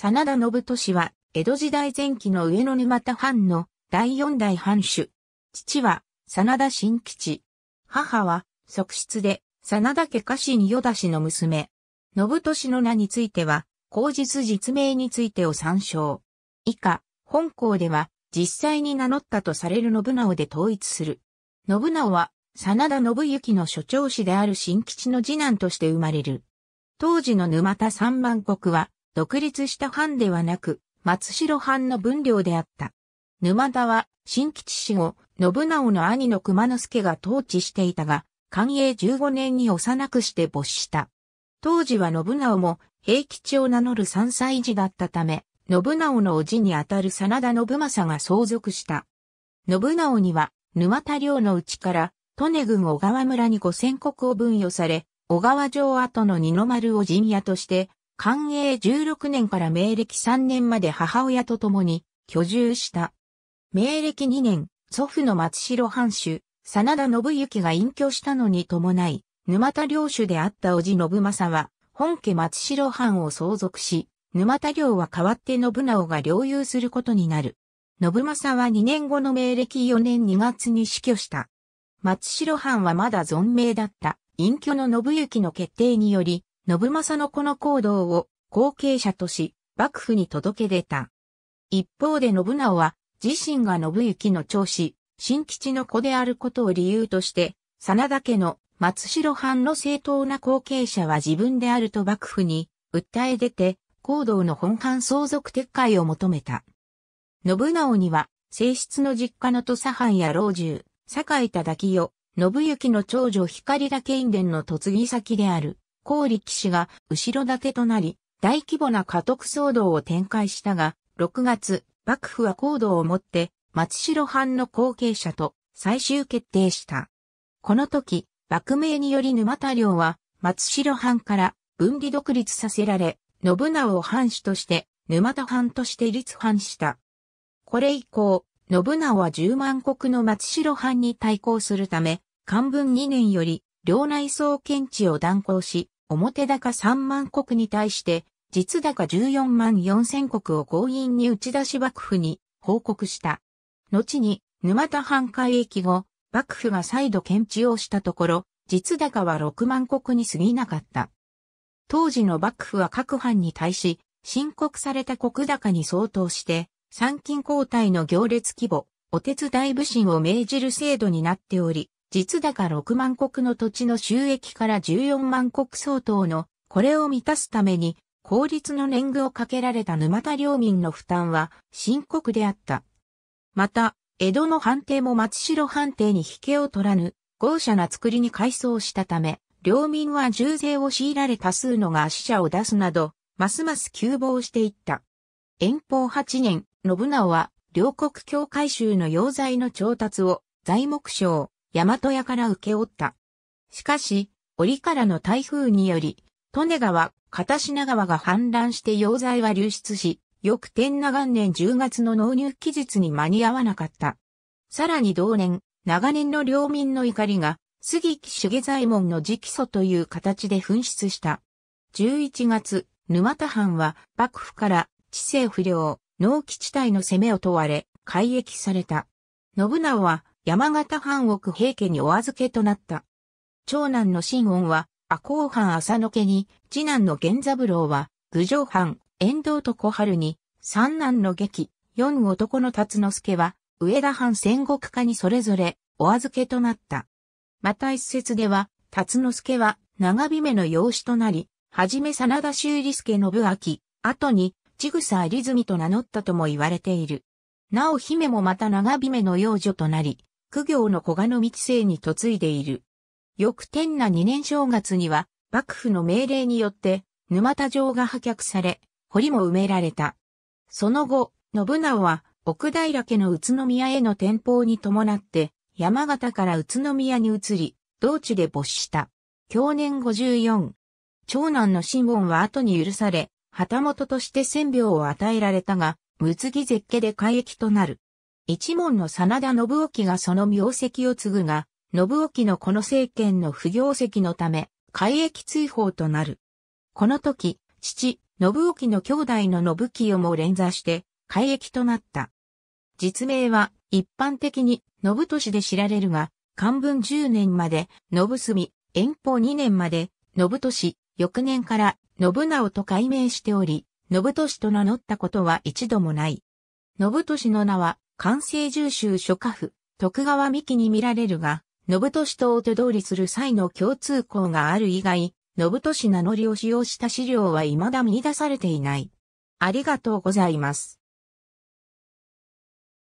真田信俊は、江戸時代前期の上野沼田藩の第四代藩主。父は、真田新吉。母は、側室で、真田家家臣与田氏の娘。信俊の名については、口実実名についてを参照。以下、本校では、実際に名乗ったとされる信直で統一する。信直は、真田信行の所長氏である新吉の次男として生まれる。当時の沼田三万国は、独立した藩ではなく、松代藩の分領であった。沼田は、新吉氏後、信直の兄の熊之助が統治していたが、寛永15年に幼くして没した。当時は信直も平吉を名乗る三歳児だったため、信直の叔父にあたる真田信正が相続した。信直には沼田領のうちから利根郡小川村に五千国を分与され、小川城跡の二の丸を陣屋として寛永16年から明暦3年まで母親と共に居住した。明暦2年、祖父の松代藩主、真田信幸が隠居したのに伴い、沼田領主であった叔父信政は、本家松代藩を相続し、沼田領は代わって信直が領有することになる。信政は2年後の明暦4年2月に死去した。松代藩はまだ存命だった、隠居の信幸の決定により、信正のこの行動を後継者とし、幕府に届け出た。一方で信長は、自身が信行の長子、新吉の子であることを理由として、真田家の松代藩の正当な後継者は自分であると幕府に訴え出て、行動の本藩相続撤回を求めた。信長には、正室の実家の土佐藩や老中、井忠清、信行の長女光田家院伝の嫁ぎ先である。高力士が後ろ盾となり、大規模な家督騒動を展開したが、6月、幕府は行動をもって、松代藩の後継者と最終決定した。この時、幕名により沼田領は、松代藩から分離独立させられ、信長を藩主として、沼田藩として立藩した。これ以降、信長は10万国の松代藩に対抗するため、漢文2年より、領内総検地を断行し、表高3万国に対して、実高14万4千国を強引に打ち出し幕府に報告した。後に、沼田藩海域後、幕府が再度検知をしたところ、実高は6万国に過ぎなかった。当時の幕府は各藩に対し、申告された国高に相当して、参勤交代の行列規模、お手伝い武審を命じる制度になっており、実高6万国の土地の収益から14万国相当の、これを満たすために、公立の年貢をかけられた沼田領民の負担は深刻であった。また、江戸の判定も松代判定に引けを取らぬ、豪奢な作りに改装したため、領民は重税を強いられ多数のが死者を出すなど、ますます急暴していった。遠方8年、信長は、両国境界衆の要材の調達を、材木商、大和屋から受け負った。しかし、折からの台風により、利根川、片品川が氾濫して溶剤は流出し、翌天長元年10月の納入期日に間に合わなかった。さらに同年、長年の領民の怒りが、杉木茂左衛門の直訴という形で紛失した。11月、沼田藩は幕府から知性不良、農基地帯の攻めを問われ、改役された。信長は山形藩奥平家にお預けとなった。長男の新恩は、赤穂藩浅野家に、次男の源三郎は、郡上藩、遠藤と小春に、三男の劇、四男の辰之助は、上田藩戦国家にそれぞれ、お預けとなった。また一説では、辰之助は、長姫の養子となり、はじめ真田修理助信明、後に、千草有泉と名乗ったとも言われている。なお姫もまた長姫の養女となり、苦行の古賀の道生に嫁いでいる。翌天那2年正月には、幕府の命令によって、沼田城が破却され、堀も埋められた。その後、信長は、奥平家の宇都宮への転向に伴って、山形から宇都宮に移り、同地で没した。去年54。長男の新聞は後に許され、旗本として千病を与えられたが、無つぎ絶家で改役となる。一門の真田信興がその名跡を継ぐが、信興のこの政権の不行跡のため、海役追放となる。この時、父、信興の兄弟の信清も連座して、海役となった。実名は、一般的に、信俊で知られるが、漢文10年まで、信澄、遠方2年まで、信俊、翌年から、信直と改名しており、信俊と名乗ったことは一度もない。信俊の名は、完成重州諸家府、徳川三木に見られるが、信利とお手通りする際の共通項がある以外、信利名乗りを使用した資料は未だ見出されていない。ありがとうございます。